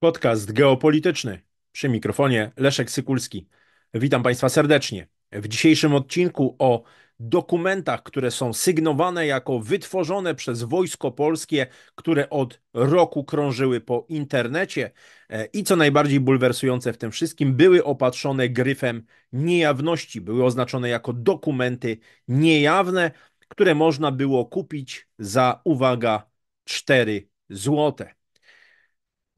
Podcast geopolityczny. Przy mikrofonie Leszek Sykulski. Witam Państwa serdecznie. W dzisiejszym odcinku o dokumentach, które są sygnowane jako wytworzone przez Wojsko Polskie, które od roku krążyły po internecie e, i co najbardziej bulwersujące w tym wszystkim, były opatrzone gryfem niejawności, były oznaczone jako dokumenty niejawne, które można było kupić za, uwaga, 4 złote.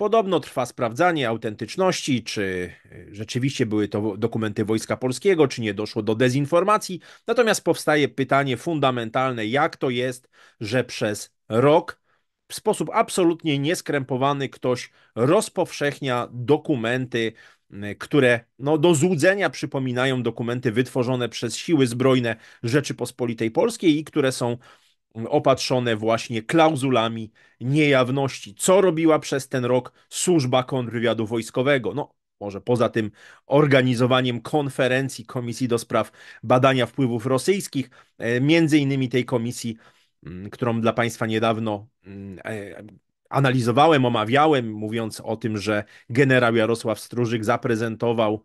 Podobno trwa sprawdzanie autentyczności, czy y, rzeczywiście były to dokumenty Wojska Polskiego, czy nie doszło do dezinformacji. Natomiast powstaje pytanie fundamentalne, jak to jest, że przez rok w sposób absolutnie nieskrępowany ktoś rozpowszechnia dokumenty, y, które no, do złudzenia przypominają dokumenty wytworzone przez siły zbrojne Rzeczypospolitej Polskiej i które są opatrzone właśnie klauzulami niejawności. Co robiła przez ten rok służba kontrwywiadu wojskowego? No, może poza tym organizowaniem konferencji Komisji do Spraw Badania Wpływów Rosyjskich, e, między innymi tej komisji, mm, którą dla Państwa niedawno mm, e, analizowałem, omawiałem, mówiąc o tym, że generał Jarosław Stróżyk zaprezentował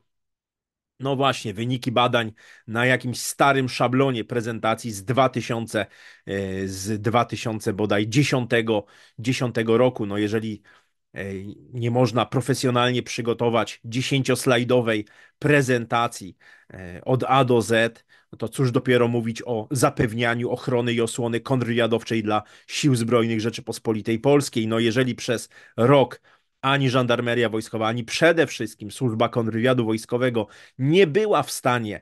no właśnie, wyniki badań na jakimś starym szablonie prezentacji z 2000, e, z 2000 bodaj 10, 10 roku. No jeżeli e, nie można profesjonalnie przygotować 10-slajdowej prezentacji e, od A do Z, no to cóż dopiero mówić o zapewnianiu ochrony i osłony kontrwywiadowczej dla Sił Zbrojnych Rzeczypospolitej Polskiej. No jeżeli przez rok ani żandarmeria wojskowa, ani przede wszystkim służba kontrwywiadu wojskowego nie była w stanie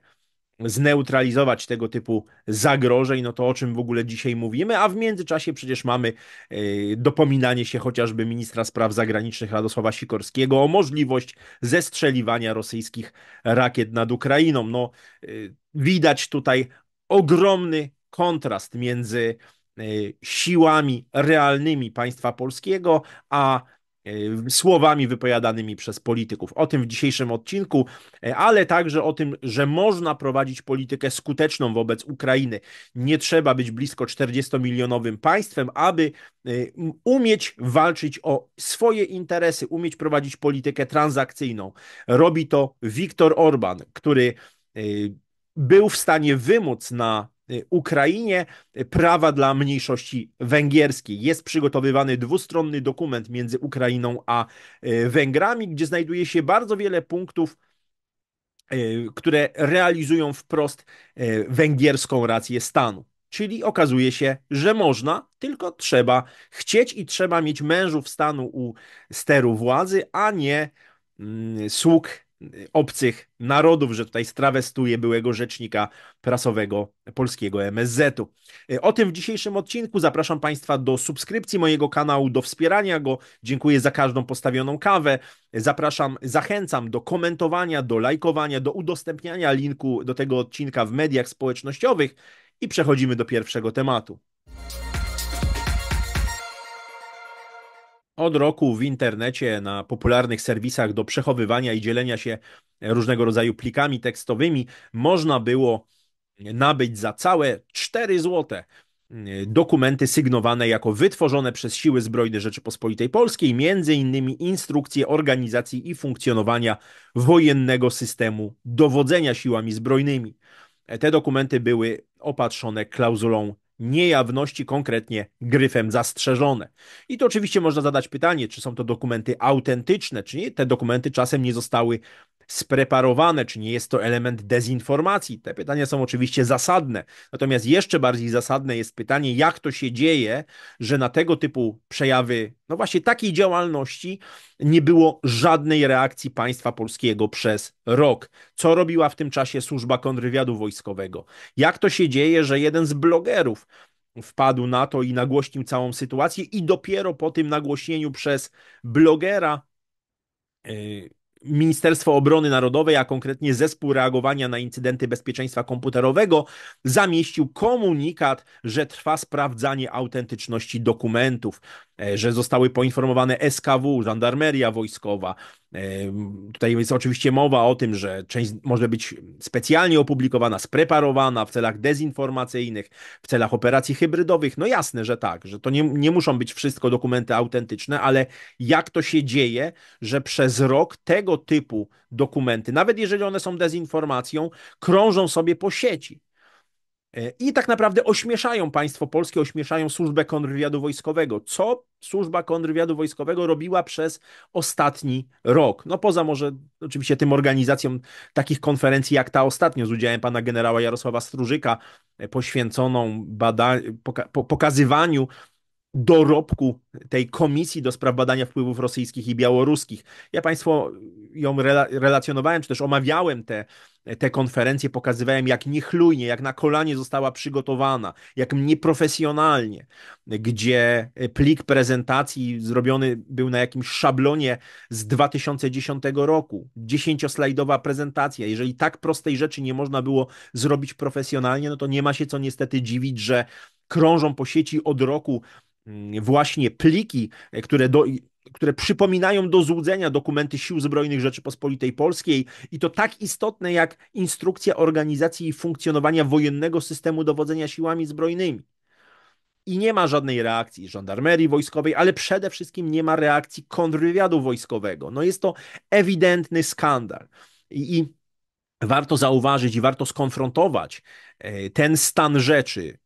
zneutralizować tego typu zagrożeń, no to o czym w ogóle dzisiaj mówimy, a w międzyczasie przecież mamy e, dopominanie się chociażby ministra spraw zagranicznych Radosława Sikorskiego o możliwość zestrzeliwania rosyjskich rakiet nad Ukrainą. No, e, widać tutaj ogromny kontrast między e, siłami realnymi państwa polskiego, a E, słowami wypowiadanymi przez polityków. O tym w dzisiejszym odcinku, e, ale także o tym, że można prowadzić politykę skuteczną wobec Ukrainy. Nie trzeba być blisko 40-milionowym państwem, aby e, umieć walczyć o swoje interesy, umieć prowadzić politykę transakcyjną. Robi to Viktor Orban, który był w stanie wymóc na Y, Ukrainie, prawa dla mniejszości węgierskiej. Jest przygotowywany dwustronny dokument między Ukrainą a y, Węgrami, gdzie znajduje się bardzo wiele punktów, y, które realizują wprost węgierską rację stanu. Czyli okazuje się, że można, tylko trzeba chcieć i trzeba mieć mężów stanu u steru władzy, a nie mm, sług obcych narodów, że tutaj strawestuje byłego rzecznika prasowego polskiego MSZ-u. E, o tym w dzisiejszym odcinku. Zapraszam Państwa do subskrypcji mojego kanału, do wspierania go. Dziękuję za każdą postawioną kawę. Zapraszam, zachęcam do komentowania, do lajkowania, do udostępniania linku do tego odcinka w mediach społecznościowych i przechodzimy do pierwszego tematu. od roku w internecie, na popularnych serwisach do przechowywania i dzielenia się różnego rodzaju plikami tekstowymi, można było nabyć za całe 4 złote mm, dokumenty sygnowane jako wytworzone przez Siły Zbrojne Rzeczypospolitej Polskiej, między innymi instrukcje organizacji i funkcjonowania wojennego systemu dowodzenia siłami zbrojnymi. E, te dokumenty były opatrzone klauzulą niejawności, konkretnie gryfem zastrzeżone. I to oczywiście można zadać pytanie, czy są to dokumenty autentyczne, czy nie. Te dokumenty czasem nie zostały spreparowane, czy nie jest to element dezinformacji? Te pytania są oczywiście zasadne. Natomiast jeszcze bardziej zasadne jest pytanie, jak to się dzieje, że na tego typu przejawy, no właśnie takiej działalności, nie było żadnej reakcji państwa polskiego przez rok. Co robiła w tym czasie służba kontrwywiadu wojskowego? Jak to się dzieje, że jeden z blogerów wpadł na to i nagłośnił całą sytuację, i dopiero po tym nagłośnieniu przez blogera. Yy, Ministerstwo Obrony Narodowej, a konkretnie Zespół Reagowania na Incydenty Bezpieczeństwa Komputerowego, zamieścił komunikat, że trwa sprawdzanie autentyczności dokumentów. E, że zostały poinformowane SKW, żandarmeria wojskowa. E, tutaj jest oczywiście mowa o tym, że część może być specjalnie opublikowana, spreparowana w celach dezinformacyjnych, w celach operacji hybrydowych. No jasne, że tak, że to nie, nie muszą być wszystko dokumenty autentyczne, ale jak to się dzieje, że przez rok tego typu dokumenty, nawet jeżeli one są dezinformacją, krążą sobie po sieci. E, I tak naprawdę ośmieszają państwo polskie, ośmieszają służbę kontrwywiadu wojskowego. Co służba kontrwywiadu wojskowego robiła przez ostatni rok? No poza może oczywiście tym organizacją takich konferencji jak ta ostatnio z udziałem pana generała Jarosława Strużyka, e, poświęconą bada- poka- pokazywaniu dorobku tej komisji do spraw badania wpływów rosyjskich i białoruskich. Ja Państwu ją relacjonowałem, czy też omawiałem te, te konferencje, pokazywałem jak niechlujnie, jak na kolanie została przygotowana, jak nieprofesjonalnie, gdzie plik prezentacji zrobiony był na jakimś szablonie z 2010 roku. Dziesięcioslajdowa prezentacja. Jeżeli tak prostej rzeczy nie można było zrobić profesjonalnie, no to nie ma się co niestety dziwić, że krążą po sieci od roku Mm, właśnie pliki, e, które, do, które przypominają do złudzenia dokumenty Sił Zbrojnych Rzeczypospolitej Polskiej i to tak istotne jak instrukcja organizacji i funkcjonowania wojennego systemu dowodzenia siłami zbrojnymi. I nie ma żadnej reakcji żandarmerii wojskowej, ale przede wszystkim nie ma reakcji kontrwywiadu wojskowego. No jest to ewidentny skandal. I, i warto zauważyć i warto skonfrontować e, ten stan rzeczy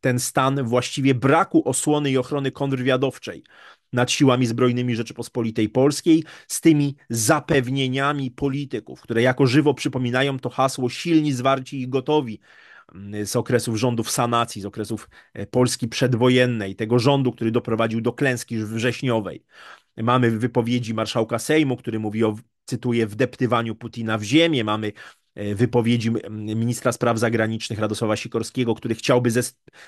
ten stan właściwie braku osłony i ochrony kontrwywiadowczej nad siłami zbrojnymi Rzeczypospolitej Polskiej, z tymi zapewnieniami polityków, które jako żywo przypominają to hasło silni, zwarci i gotowi mm, z okresów rządów sanacji, z okresów e, Polski przedwojennej, tego rządu, który doprowadził do klęski wrześniowej. Mamy wypowiedzi marszałka Sejmu, który mówi o, cytuję, wdeptywaniu Putina w ziemię, mamy E, wypowiedzi ministra spraw zagranicznych Radosława Sikorskiego, który chciałby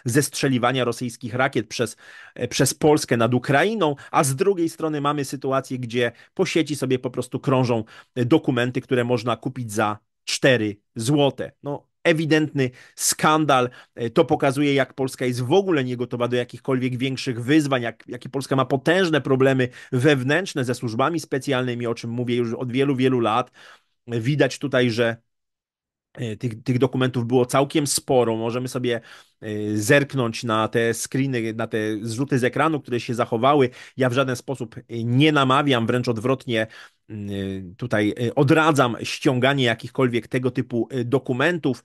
zestrzeliwania rosyjskich rakiet przez, e, przez Polskę nad Ukrainą, a z drugiej strony mamy sytuację, gdzie po sieci sobie po prostu krążą e, dokumenty, które można kupić za 4 złote. No, ewidentny skandal. To pokazuje, jak Polska jest w ogóle niegotowa do jakichkolwiek większych wyzwań, jak, jakie Polska ma potężne problemy wewnętrzne ze służbami specjalnymi, o czym mówię już od wielu, wielu lat. Widać tutaj, że E, tych, tych, dokumentów było całkiem sporo. Możemy sobie e, zerknąć na te screeny, na te zrzuty z ekranu, które się zachowały. Ja w żaden sposób e, nie namawiam, wręcz odwrotnie, tutaj odradzam ściąganie jakichkolwiek tego typu dokumentów.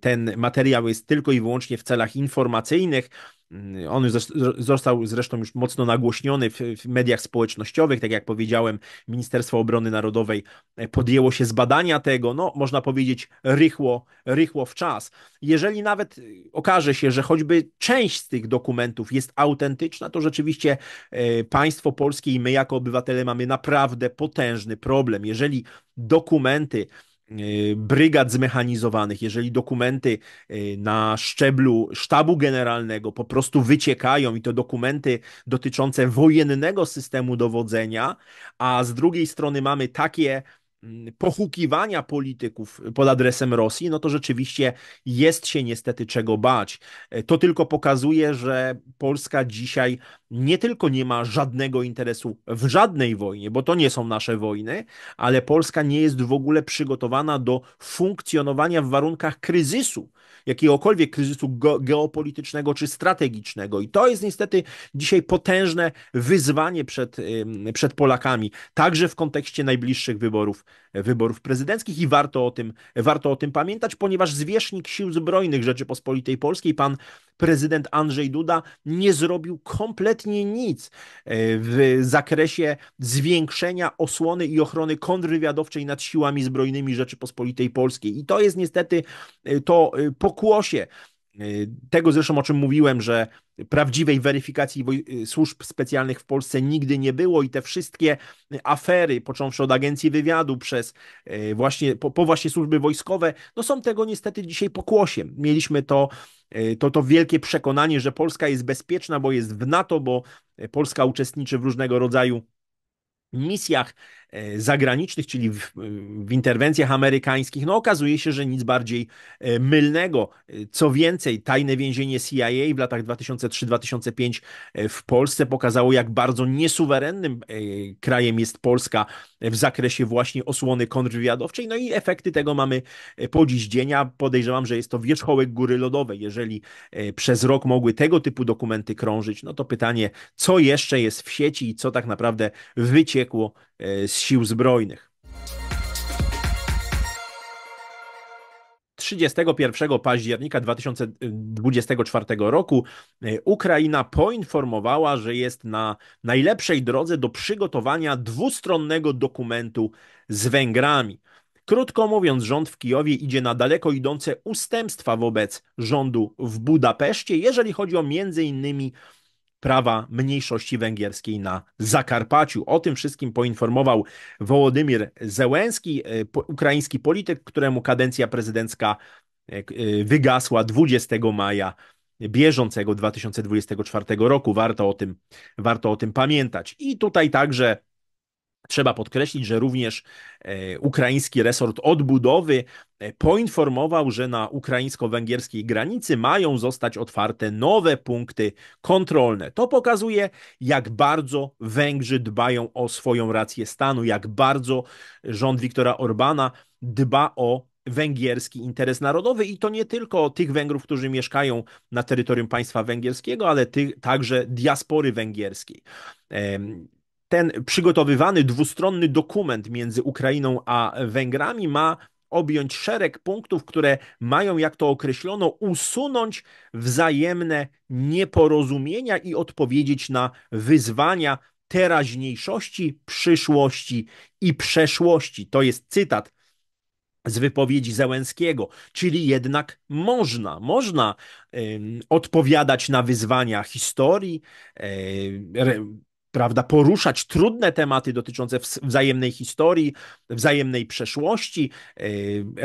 Ten materiał jest tylko i wyłącznie w celach informacyjnych. Mm, on już został zresztą już mocno nagłośniony w mediach społecznościowych, tak jak powiedziałem, Ministerstwo Obrony Narodowej e, podjęło się zbadania tego, no można powiedzieć rychło, rychło w czas. Jeżeli nawet y, okaże się, że choćby część z tych dokumentów jest autentyczna, to rzeczywiście e, państwo polskie i my jako obywatele mamy naprawdę potężny problem. Jeżeli dokumenty Y, brygad zmechanizowanych, jeżeli dokumenty y, na szczeblu sztabu generalnego po prostu wyciekają i to dokumenty dotyczące wojennego systemu dowodzenia, a z drugiej strony mamy takie Mm, pochukiwania polityków y, pod adresem Rosji, no to rzeczywiście jest się niestety czego bać. E, to tylko pokazuje, że Polska dzisiaj nie tylko nie ma żadnego interesu w żadnej wojnie, bo to nie są nasze wojny, ale Polska nie jest w ogóle przygotowana do funkcjonowania w warunkach kryzysu, jakiegokolwiek kryzysu geopolitycznego czy strategicznego. I to jest niestety dzisiaj potężne wyzwanie przed, przed Polakami, także w kontekście najbliższych wyborów, wyborów prezydenckich i warto o, tym, warto o tym pamiętać, ponieważ zwierzchnik Sił Zbrojnych Rzeczypospolitej Polskiej, pan prezydent Andrzej Duda nie zrobił kompletnie nic e, w zakresie zwiększenia osłony i ochrony kontrwywiadowczej nad siłami zbrojnymi Rzeczypospolitej Polskiej. I to jest niestety e, to e, pokłosie Y, tego zresztą, o czym mówiłem, że prawdziwej weryfikacji y, służb specjalnych w Polsce nigdy nie było i te wszystkie afery, począwszy od agencji wywiadu, przez y, właśnie, po, po właśnie służby wojskowe, no są tego niestety dzisiaj pokłosiem. Mieliśmy to, to, to wielkie przekonanie, że Polska jest bezpieczna, bo jest w NATO, bo Polska uczestniczy w różnego rodzaju misjach E, zagranicznych, czyli w, w interwencjach amerykańskich, no okazuje się, że nic bardziej e, mylnego. E, co więcej, tajne więzienie CIA w latach 2003-2005 w Polsce pokazało, jak bardzo niesuwerennym krajem jest Polska w zakresie właśnie osłony kontrwywiadowczej. No i efekty tego mamy po dziś dzień. Ja podejrzewam, że jest to wierzchołek góry lodowej. Jeżeli przez rok mogły tego typu dokumenty krążyć, no to pytanie, co jeszcze jest w sieci i co tak naprawdę wyciekło E, z sił zbrojnych. 31 października 2024 roku e, Ukraina poinformowała, że jest na najlepszej drodze do przygotowania dwustronnego dokumentu z Węgrami. Krótko mówiąc, rząd w Kijowie idzie na daleko idące ustępstwa wobec rządu w Budapeszcie, jeżeli chodzi o między innymi prawa mniejszości węgierskiej na Zakarpaciu. O tym wszystkim poinformował Wołodymir Zełęski, e, ukraiński polityk, któremu kadencja prezydencka e, e, wygasła 20 maja bieżącego 2024 roku. Warto o tym, warto o tym pamiętać. I tutaj także Trzeba podkreślić, że również e, ukraiński resort odbudowy e, poinformował, że na ukraińsko-węgierskiej granicy mają zostać otwarte nowe punkty kontrolne. To pokazuje, jak bardzo Węgrzy dbają o swoją rację stanu, jak bardzo rząd Viktora Orbana dba o węgierski interes narodowy i to nie tylko tych Węgrów, którzy mieszkają na terytorium państwa węgierskiego, ale także diaspory węgierskiej ten przygotowywany dwustronny dokument między Ukrainą a Węgrami ma objąć szereg punktów, które mają, jak to określono, usunąć wzajemne nieporozumienia i odpowiedzieć na wyzwania teraźniejszości, przyszłości i przeszłości. To jest cytat z wypowiedzi Zełenskiego, czyli jednak można, można y, odpowiadać na wyzwania historii, y, prawda, poruszać trudne tematy dotyczące wzajemnej historii, wzajemnej przeszłości, e,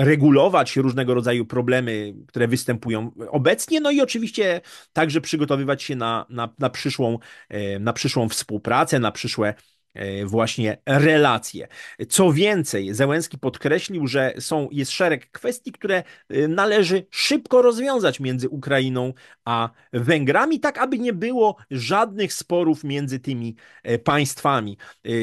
regulować różnego rodzaju problemy, które występują obecnie, no i oczywiście także przygotowywać się na, na, na, przyszłą, e, na przyszłą współpracę, na przyszłe E, właśnie relacje. Co więcej, Zełenski podkreślił, że są, jest szereg kwestii, które e, należy szybko rozwiązać między Ukrainą a Węgrami, tak aby nie było żadnych sporów między tymi e, państwami.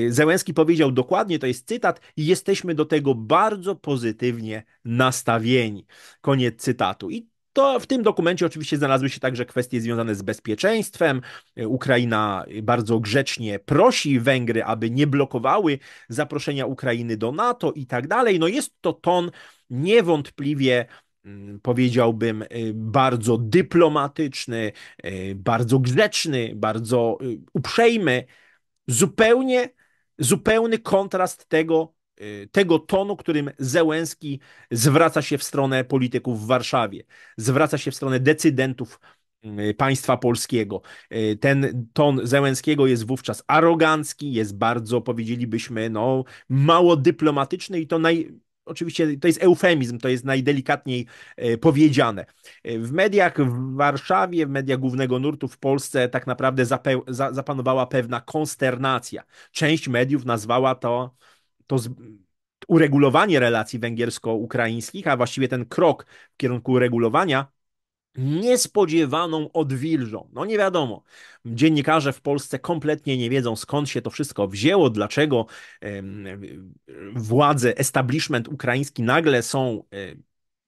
Zełenski powiedział dokładnie, to jest cytat, jesteśmy do tego bardzo pozytywnie nastawieni. Koniec cytatu. I to w tym dokumencie oczywiście znalazły się także kwestie związane z bezpieczeństwem. Ukraina bardzo grzecznie prosi Węgry, aby nie blokowały zaproszenia Ukrainy do NATO i tak dalej. No jest to ton niewątpliwie mm, powiedziałbym, y, bardzo dyplomatyczny, y, bardzo grzeczny, bardzo y, uprzejmy, zupełnie, zupełny kontrast tego, Y, tego tonu, którym Zełęski zwraca się w stronę polityków w Warszawie, zwraca się w stronę decydentów y, państwa polskiego. Y, ten ton Zełęskiego jest wówczas arogancki, jest bardzo, powiedzielibyśmy, no, mało dyplomatyczny i to naj, oczywiście to jest eufemizm, to jest najdelikatniej powiedziane. W mediach w Warszawie, w mediach głównego nurtu w Polsce tak naprawdę zapanowała pewna konsternacja. Część mediów nazwała to to z... uregulowanie relacji węgiersko-ukraińskich, a właściwie ten krok w kierunku regulowania niespodziewaną odwilżą. No nie wiadomo. Dziennikarze w Polsce kompletnie nie wiedzą skąd się to wszystko wzięło, dlaczego władze, establishment ukraiński nagle są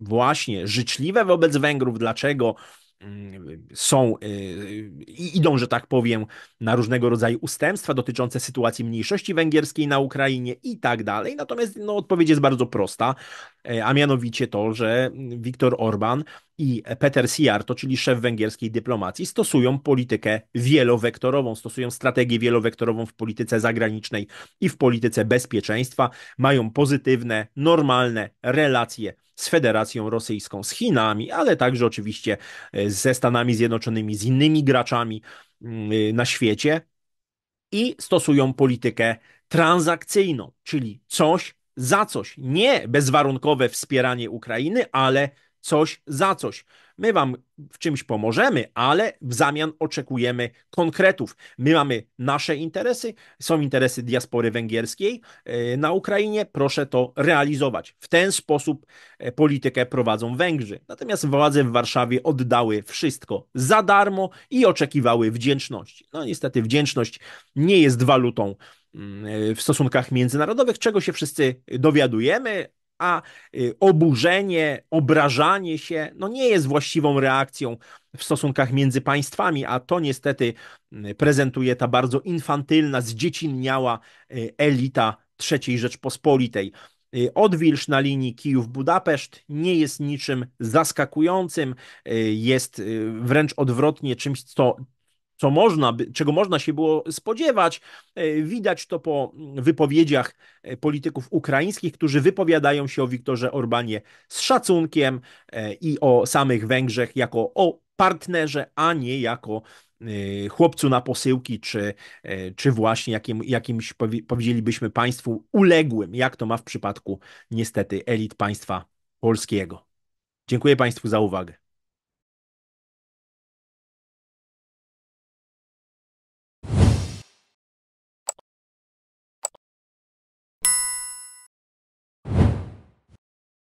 właśnie życzliwe wobec Węgrów, dlaczego są e, i idą, że tak powiem, na różnego rodzaju ustępstwa dotyczące sytuacji mniejszości węgierskiej na Ukrainie i tak dalej. Natomiast no, odpowiedź jest bardzo prosta, e, a mianowicie to, że Viktor Orban i Peter Siarto, czyli szef węgierskiej dyplomacji, stosują politykę wielowektorową, stosują strategię wielowektorową w polityce zagranicznej i w polityce bezpieczeństwa, mają pozytywne, normalne relacje z Federacją Rosyjską, z Chinami, ale także oczywiście e, ze Stanami Zjednoczonymi, z innymi graczami mm, e, na świecie i stosują politykę transakcyjną, czyli coś za coś. Nie bezwarunkowe wspieranie Ukrainy, ale coś za coś. My Wam w czymś pomożemy, ale w zamian oczekujemy konkretów. My mamy nasze interesy, są interesy diaspory węgierskiej e, na Ukrainie, proszę to realizować. W ten sposób e, politykę prowadzą Węgrzy. Natomiast władze w Warszawie oddały wszystko za darmo i oczekiwały wdzięczności. No niestety wdzięczność nie jest walutą mm, e, w stosunkach międzynarodowych, czego się wszyscy dowiadujemy, a y, oburzenie, obrażanie się no nie jest właściwą reakcją w stosunkach między państwami, a to niestety y, prezentuje ta bardzo infantylna, zdziecinniała y, elita III Rzeczpospolitej. Odwilż na linii Kijów-Budapeszt nie jest niczym zaskakującym, jest wręcz odwrotnie czymś, co, co można, czego można się było spodziewać. E, widać to po mm, wypowiedziach e, polityków ukraińskich, którzy wypowiadają się o Wiktorze Orbanie z szacunkiem e, i o samych Węgrzech jako o partnerze, a nie jako chłopcu na posyłki, czy, czy właśnie jakim, jakimś, powiedzielibyśmy, państwu uległym, jak to ma w przypadku niestety elit państwa polskiego. Dziękuję Państwu za uwagę.